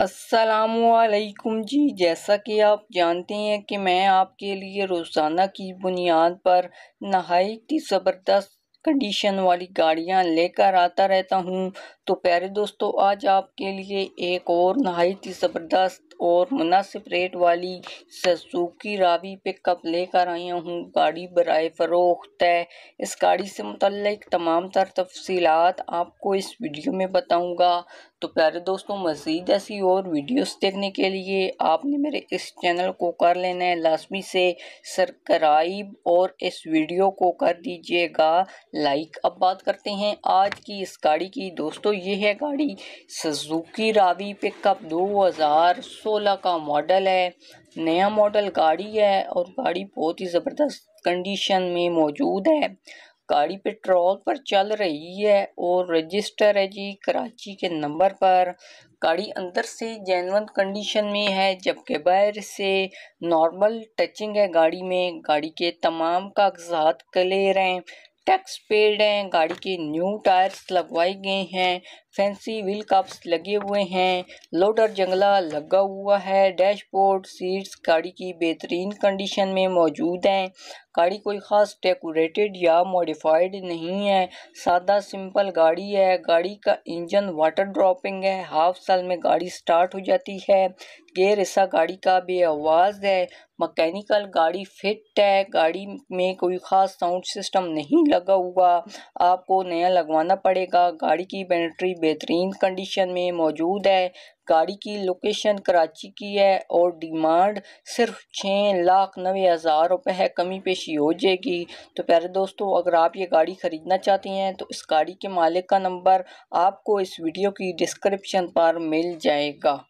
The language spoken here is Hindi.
असलकुम जी जैसा कि आप जानते हैं कि मैं आपके लिए रोज़ाना की बुनियाद पर नहाय की ज़बरदस्त कंडीशन वाली गाड़ियाँ लेकर आता रहता हूँ तो प्यारे दोस्तों आज आपके लिए एक और नहायत ही ज़बरदस्त और मुनासिब रेट वाली सजूकी रावी पिकअप लेकर आया हूँ गाड़ी बरए फ़रोख्त है इस गाड़ी से मतलब तमाम तर तफसीत आपको इस वीडियो में बताऊँगा तो प्यारे दोस्तों मज़ीद ऐसी और वीडियोस देखने के लिए आपने मेरे इस चैनल को कर लेना है लाजमी से सब्सक्राइब और इस वीडियो को कर दीजिएगा लाइक अब बात करते हैं आज की इस गाड़ी की दोस्तों ये है गाड़ी सजुकी रावी पिकअप 2016 का मॉडल है नया मॉडल गाड़ी है और गाड़ी बहुत ही ज़बरदस्त कंडीशन में मौजूद है गाड़ी पेट्रोल पर चल रही है और रजिस्टर है जी कराची के नंबर पर गाड़ी अंदर से जैनवन कंडीशन में है जबकि बाहर से नॉर्मल टचिंग है गाड़ी में गाड़ी के तमाम कागजात क्लियर हैं टक्स पेड हैं गाड़ी के न्यू टायर्स लगवाए गए हैं फैंसी व्हील कप्स लगे हुए हैं लोडर जंगला लगा हुआ है डैशबोर्ड सीट्स गाड़ी की बेहतरीन कंडीशन में मौजूद हैं गाड़ी कोई ख़ास डेकोरेटेड या मॉडिफाइड नहीं है सादा सिंपल गाड़ी है गाड़ी का इंजन वाटर ड्रॉपिंग है हाफ साल में गाड़ी स्टार्ट हो जाती है गेयर ऐसा गाड़ी का बेआवाज़ है मकैनिकल गाड़ी फिट है गाड़ी में कोई ख़ास साउंड सिस्टम नहीं लगा हुआ आपको नया लगवाना पड़ेगा गाड़ी की बैटरी बेहतरीन कंडीशन में मौजूद है गाड़ी की लोकेशन कराची की है और डिमांड सिर्फ छः लाख नबे हज़ार रुपये है कमी पेशी हो जाएगी तो प्यारे दोस्तों अगर आप ये गाड़ी ख़रीदना चाहते हैं तो इस गाड़ी के मालिक का नंबर आपको इस वीडियो की डिस्क्रिप्शन पर मिल जाएगा